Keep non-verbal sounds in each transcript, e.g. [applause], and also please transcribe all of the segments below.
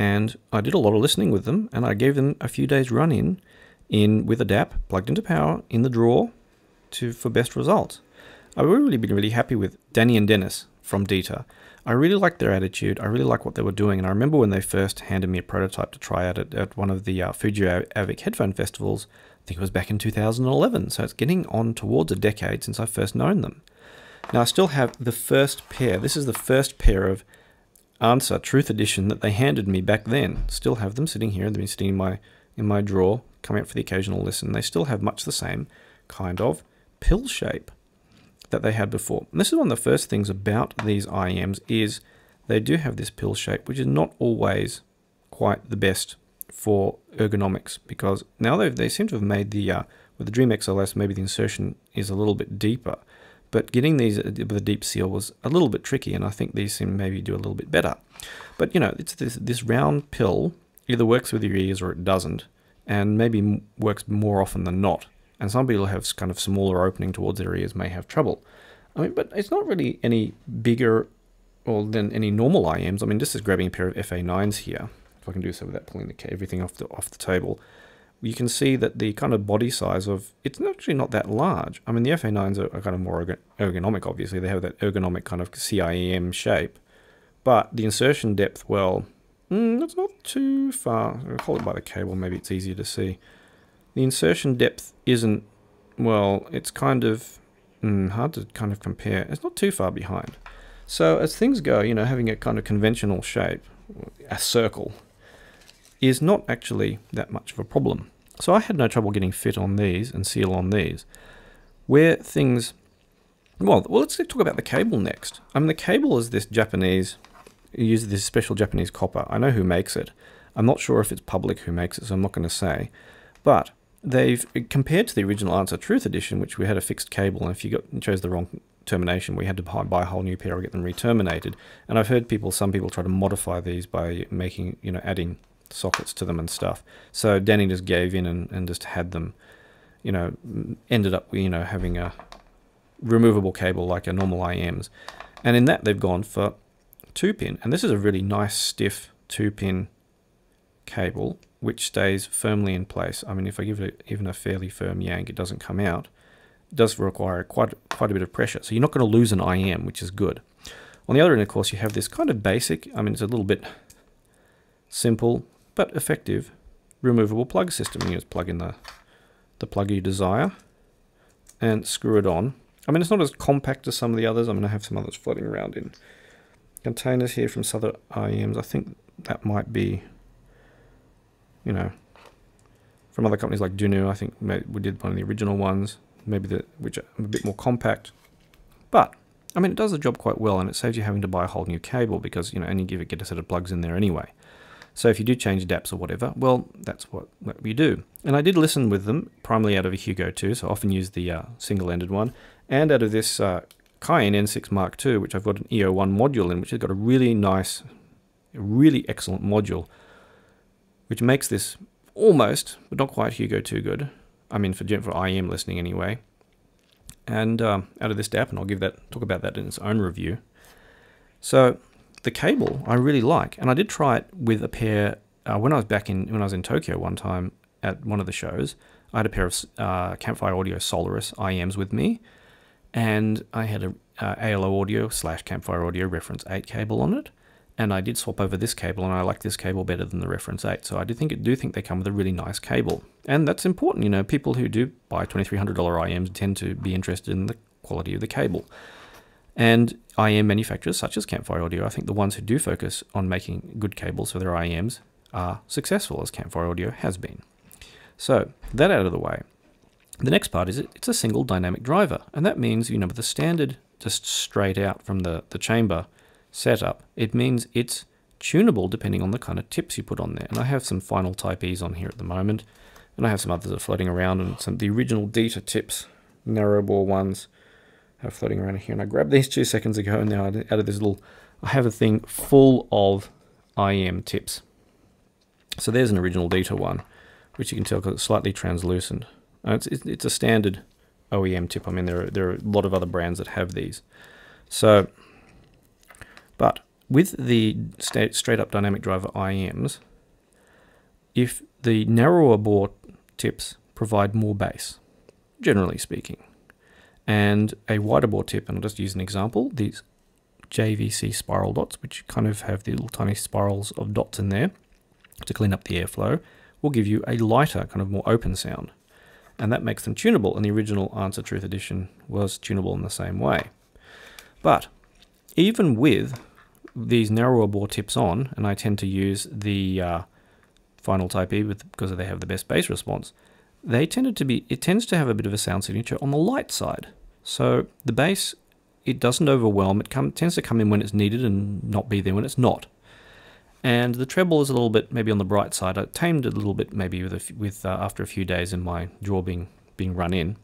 and I did a lot of listening with them, and I gave them a few days run in, in with a DAP plugged into power in the drawer, to for best results. I've really been really happy with Danny and Dennis from Dita. I really liked their attitude. I really liked what they were doing, and I remember when they first handed me a prototype to try out at, at one of the uh, Fuji Avic headphone festivals. I think it was back in 2011, so it's getting on towards a decade since i first known them. Now I still have the first pair. This is the first pair of answer truth edition that they handed me back then. Still have them sitting here. They've been sitting in my in my drawer, come out for the occasional lesson. They still have much the same kind of pill shape that they had before. And this is one of the first things about these IEMs is they do have this pill shape, which is not always quite the best for ergonomics because now they they seem to have made the uh, with the Dream XLS maybe the insertion is a little bit deeper but getting these with a deep seal was a little bit tricky, and I think these seem maybe do a little bit better. But you know, it's this, this round pill either works with your ears or it doesn't, and maybe works more often than not. And some people have kind of smaller opening towards their ears may have trouble. I mean, but it's not really any bigger or than any normal IMs. I mean, this is grabbing a pair of FA9s here. If I can do so without pulling the, everything off the off the table you can see that the kind of body size of it's actually not that large. I mean, the FA9s are, are kind of more ergonomic, obviously. They have that ergonomic kind of CIEM shape. But the insertion depth, well, mm, it's not too far. I'll hold it by the cable, maybe it's easier to see. The insertion depth isn't, well, it's kind of mm, hard to kind of compare. It's not too far behind. So as things go, you know, having a kind of conventional shape, a circle, is not actually that much of a problem. So I had no trouble getting fit on these and seal on these. Where things, well, well, let's talk about the cable next. I mean, the cable is this Japanese, uses this special Japanese copper. I know who makes it. I'm not sure if it's public who makes it, so I'm not going to say. But they've compared to the original Answer Truth edition, which we had a fixed cable, and if you got, chose the wrong termination, we had to buy a whole new pair or get them re-terminated. And I've heard people, some people try to modify these by making, you know, adding sockets to them and stuff. So Danny just gave in and, and just had them, you know, ended up, you know, having a removable cable like a normal IMs. And in that, they've gone for two pin. And this is a really nice, stiff two pin cable, which stays firmly in place. I mean, if I give it even a fairly firm yank, it doesn't come out. It does require quite, quite a bit of pressure. So you're not going to lose an IM, which is good. On the other end, of course, you have this kind of basic, I mean, it's a little bit simple but effective removable plug system. You just plug in the, the plug you desire and screw it on. I mean, it's not as compact as some of the others. I'm going to have some others floating around in containers here from Southern IEMs. I think that might be, you know, from other companies like Dunu. I think we did one of the original ones, maybe the, which are a bit more compact. But, I mean, it does the job quite well, and it saves you having to buy a whole new cable because, you know, and you give it, get a set of plugs in there anyway. So if you do change DAPs or whatever, well, that's what, what we do. And I did listen with them, primarily out of a Hugo too, so I often use the uh, single-ended one, and out of this uh, Cayenne N6 Mark II, which I've got an EO1 module in, which has got a really nice, really excellent module, which makes this almost, but not quite Hugo too good. I mean, for, for IEM listening anyway. And um, out of this DAP, and I'll give that talk about that in its own review. So the cable I really like, and I did try it with a pair uh, when I was back in when I was in Tokyo one time at one of the shows. I had a pair of uh, Campfire Audio Solaris IMs with me, and I had a uh, ALO Audio slash Campfire Audio Reference 8 cable on it, and I did swap over this cable, and I like this cable better than the Reference 8. So I do think do think they come with a really nice cable, and that's important. You know, people who do buy $2,300 IMs tend to be interested in the quality of the cable. And IM manufacturers such as Campfire Audio, I think the ones who do focus on making good cables for their IMs are successful as Campfire Audio has been. So that out of the way. The next part is it's a single dynamic driver, and that means, you know, the standard just straight out from the, the chamber setup, it means it's tunable depending on the kind of tips you put on there. And I have some final type E's on here at the moment, and I have some others that are floating around and some the original Dita tips, narrow bore ones, floating around here. And I grabbed these two seconds ago, and now out of this little, I have a thing full of IM tips. So there's an original Dita one, which you can tell because it's slightly translucent. Uh, it's, it's a standard OEM tip. I mean, there are, there are a lot of other brands that have these. So, but with the straight up dynamic driver IMs, if the narrower bore tips provide more bass, generally speaking and a bore tip. And I'll just use an example, these JVC spiral dots, which kind of have the little tiny spirals of dots in there to clean up the airflow, will give you a lighter, kind of more open sound. And that makes them tunable, and the original Answer Truth Edition was tunable in the same way. But even with these narrower bore tips on, and I tend to use the uh, Final Type E with, because they have the best bass response, they tended to be, it tends to have a bit of a sound signature on the light side. So the bass, it doesn't overwhelm. It come, tends to come in when it's needed and not be there when it's not. And the treble is a little bit maybe on the bright side. I tamed it a little bit maybe with, with uh, after a few days in my jaw being being run in.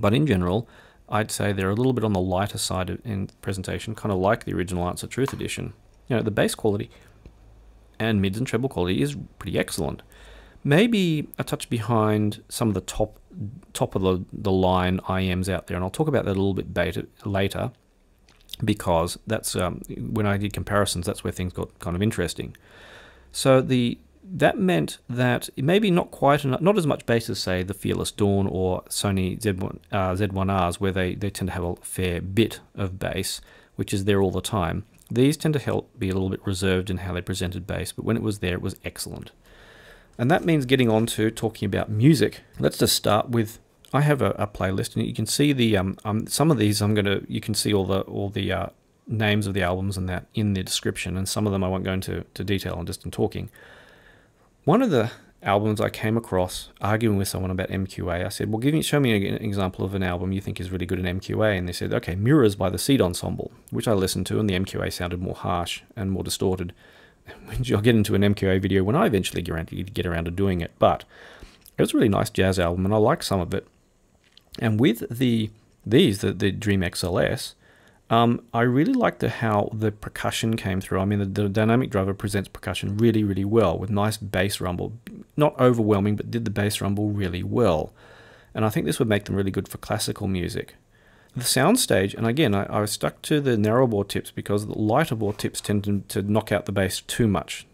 But in general, I'd say they're a little bit on the lighter side of, in presentation, kind of like the original Answer Truth edition. You know, the bass quality and mids and treble quality is pretty excellent maybe a touch behind some of the top top of the, the line IMs out there, and I'll talk about that a little bit beta, later because that's um, when I did comparisons, that's where things got kind of interesting. So the that meant that maybe not quite enough, not as much bass as say the Fearless Dawn or Sony Z1, uh, Z1Rs, where they, they tend to have a fair bit of bass, which is there all the time. These tend to help be a little bit reserved in how they presented bass, but when it was there, it was excellent. And that means getting on to talking about music. Let's just start with I have a, a playlist, and you can see the um, um some of these I'm gonna you can see all the all the uh, names of the albums and that in the description, and some of them I won't go into to detail on just in talking. One of the albums I came across arguing with someone about MQA, I said, "Well, give me show me an example of an album you think is really good in MQA," and they said, "Okay, Mirrors by the Seed Ensemble," which I listened to, and the MQA sounded more harsh and more distorted which [laughs] I'll get into an MQA video when I eventually get around to doing it. But it was a really nice jazz album, and I like some of it. And with the these, the, the Dream XLS, um, I really liked the, how the percussion came through. I mean, the, the, dynamic driver presents percussion really, really well with nice bass rumble. Not overwhelming, but did the bass rumble really well. And I think this would make them really good for classical music. The soundstage, and again, I, I stuck to the narrow bore tips because the lighter bore tips tend to, to knock out the bass too much.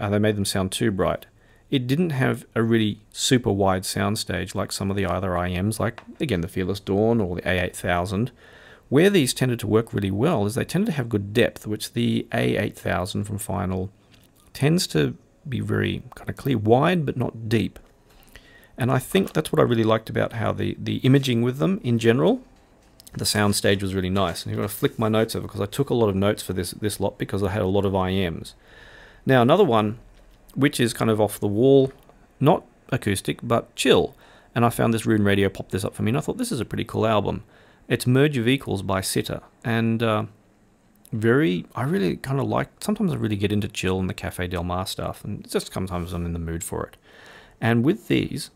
Uh, they made them sound too bright. It didn't have a really super wide soundstage like some of the other IMs, like again the Fearless Dawn or the A8000. Where these tended to work really well is they tended to have good depth, which the A8000 from Final tends to be very kind of clear, wide but not deep. And I think that's what I really liked about how the, the imaging with them in general the sound stage was really nice. And you've got to flick my notes over because I took a lot of notes for this this lot because I had a lot of IMs. Now another one, which is kind of off the wall, not acoustic but chill. And I found this Rune Radio popped this up for me, and I thought this is a pretty cool album. It's Merge of Equals by Sitter, and uh, very I really kind of like. Sometimes I really get into chill and the Cafe Del Mar stuff, and just sometimes I'm in the mood for it. And with these,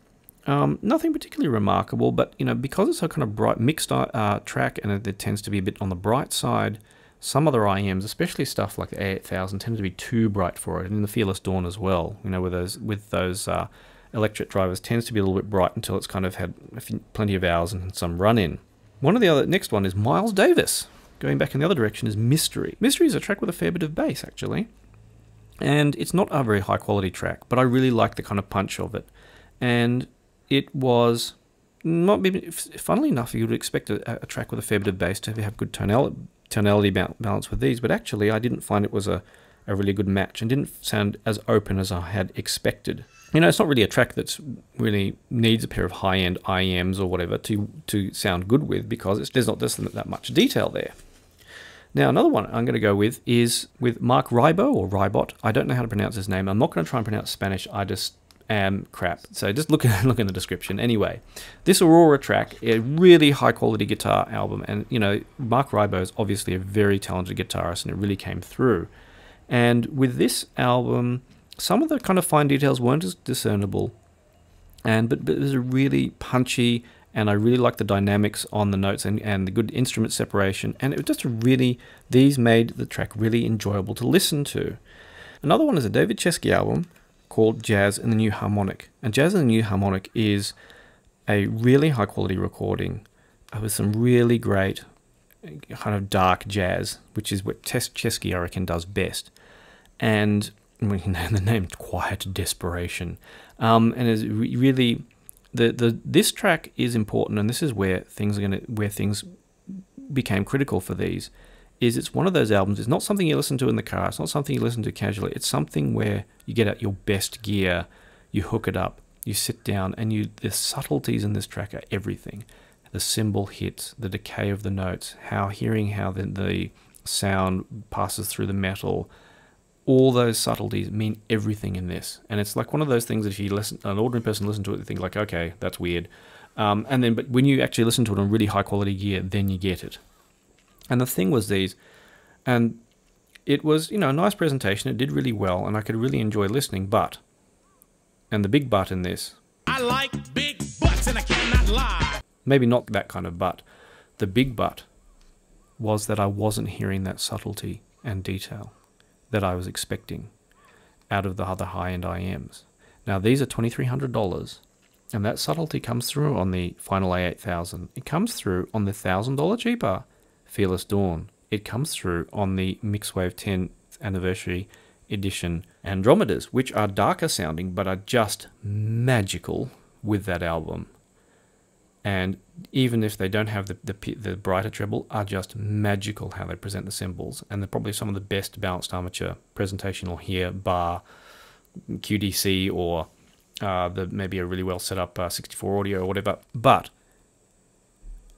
um, nothing particularly remarkable, but you know because it's a kind of bright mixed uh, uh, track and it, it, tends to be a bit on the bright side, some other IEMs, especially stuff like the A8000, tend to be too bright for it, and in the Fearless Dawn as well. You know, with those with those uh, electric drivers tends to be a little bit bright until it's kind of had few, plenty of hours and some run in. One of the other next one is Miles Davis. Going back in the other direction is Mystery. Mystery is a track with a fair bit of bass actually, and it's not a very high quality track, but I really like the kind of punch of it. And it was not funnily enough you would expect a, a, track with a fair bit of bass to have good tonal, tonality balance with these but actually i didn't find it was a, a really good match and didn't sound as open as i had expected you know it's not really a track that's really needs a pair of high-end ims or whatever to to sound good with because it's, there's not this that much detail there now, another one I'm going to go with is with Mark Ribo or Ribot. I don't know how to pronounce his name. I'm not going to try and pronounce Spanish. I just um, crap. So just look [laughs] look in the description. Anyway, this Aurora track, a really high quality guitar album, and you know Mark Rybo is obviously a very talented guitarist, and it really came through. And with this album, some of the kind of fine details weren't as discernible, and but, but it was a really punchy, and I really liked the dynamics on the notes and and the good instrument separation, and it was just really these made the track really enjoyable to listen to. Another one is a David Chesky album called Jazz in the New Harmonic. And Jazz in the New Harmonic is a really high quality recording with some really great kind of dark jazz, which is what Tess Chesky, I reckon, does best. And we can [laughs] name the name Quiet Desperation. Um, and is really the the this track is important, and this is where things are gonna where things became critical for these is it's one of those albums. It's not something you listen to in the car. It's not something you listen to casually. It's something where you get out your best gear, you hook it up, you sit down, and you the subtleties in this track are everything. The cymbal hits, the decay of the notes, how hearing how the, the sound passes through the metal, all those subtleties mean everything in this. And it's like one of those things that if you listen, an ordinary person listen to it, they think like, okay, that's weird. Um, and then, but when you actually listen to it on really high quality gear, then you get it. And the thing was these, and it was, you know, a nice presentation. It did really well, and I could really enjoy listening, but, and the big but in this. I like big butts, and I cannot lie. Maybe not that kind of but. The big but was that I wasn't hearing that subtlety and detail that I was expecting out of the other high-end IMs. Now, these are $2,300, and that subtlety comes through on the final A8000. It comes through on the $1,000 cheaper. Fearless Dawn. It comes through on the Mixwave 10th anniversary edition Andromedas, which are darker sounding but are just magical with that album. And even if they don't have the, the, the brighter treble, are just magical how they present the cymbals. And they're probably some of the best balanced armature presentation you'll hear, bar QDC or uh, the, maybe a really well set up uh, 64 audio or whatever. But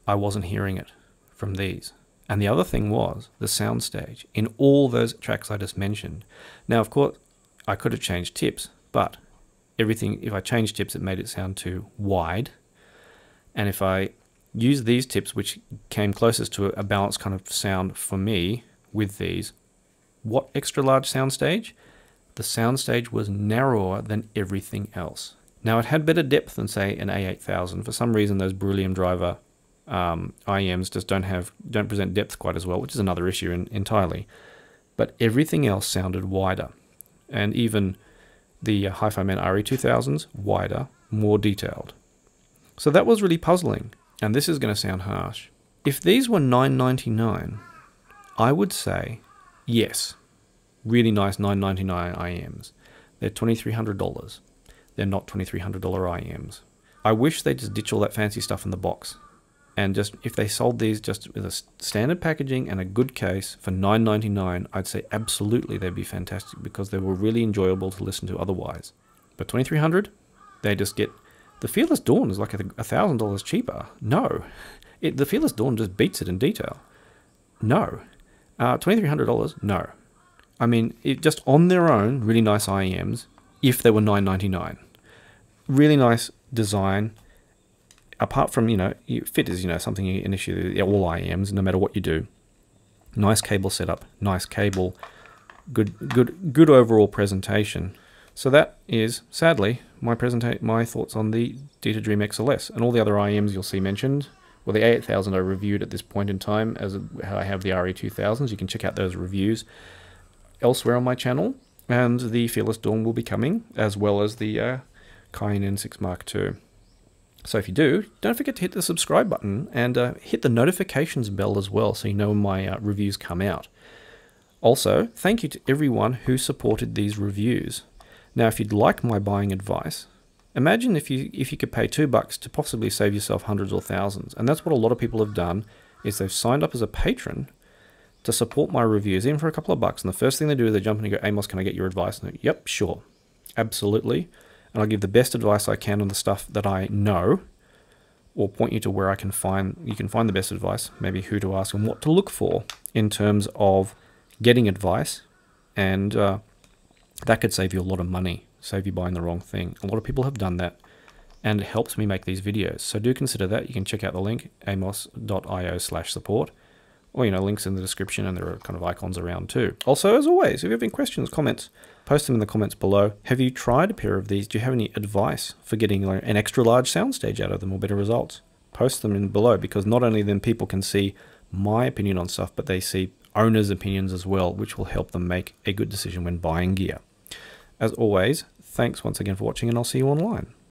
I wasn't hearing it from these. And the other thing was the soundstage in all those tracks I just mentioned. Now, of course, I could have changed tips, but everything, if I changed tips, it made it sound too wide. And if I use these tips, which came closest to a balanced kind of sound for me with these, what extra large soundstage? The soundstage was narrower than everything else. Now, it had better depth than, say, an A8000. For some reason, those beryllium driver um, IEMs just don't have don't present depth quite as well, which is another issue in, entirely. But everything else sounded wider, and even the uh, Hi-Fi Man RE2000s wider, more detailed. So that was really puzzling, and this is going to sound harsh. If these were 9.99, I would say yes, really nice 9.99 IEMs. They're $2,300. They're not $2,300 IEMs. I wish they just ditch all that fancy stuff in the box and just if they sold these just with a standard packaging and a good case for 9.99 i'd say absolutely they'd be fantastic because they were really enjoyable to listen to otherwise but 2300 they just get the fearless dawn is like a thousand dollars cheaper no it, the fearless dawn just beats it in detail no uh, $2300 no i mean it, just on their own really nice iems if they were 9.99 really nice design apart from, you know, fit is, you know, something you initially, all IEMs, no matter what you do. Nice cable setup, nice cable, good, good, good overall presentation. So that is, sadly, my presenta my thoughts on the Data Dream XLS and all the other IEMs you'll see mentioned. Well, the A8000 I reviewed at this point in time as how I have the RE2000s. You can check out those reviews elsewhere on my channel. And the Fearless Dawn will be coming, as well as the uh, Kyan N6 Mark II. So if you do, don't forget to hit the subscribe button and uh, hit the notifications bell as well so you know when my uh, reviews come out. Also, thank you to everyone who supported these reviews. Now, if you'd like my buying advice, imagine if you if you could pay 2 bucks to possibly save yourself hundreds or thousands. And that's what a lot of people have done is they've signed up as a patron to support my reviews in for a couple of bucks. And the first thing they do is they jump in and go, Amos, can I get your advice? And go, yep, sure. Absolutely and I'll give the best advice I can on the stuff that I know or point you to where I can find you can find the best advice, maybe who to ask and what to look for in terms of getting advice and uh, that could save you a lot of money, save you buying the wrong thing. A lot of people have done that and it helps me make these videos. So do consider that. You can check out the link amos.io slash support or you know links in the description and there are kind of icons around too also as always if you have any questions comments post them in the comments below have you tried a pair of these do you have any advice for getting an extra large soundstage out of them or better results post them in below because not only then people can see my opinion on stuff but they see owners opinions as well which will help them make a good decision when buying gear as always thanks once again for watching and i'll see you online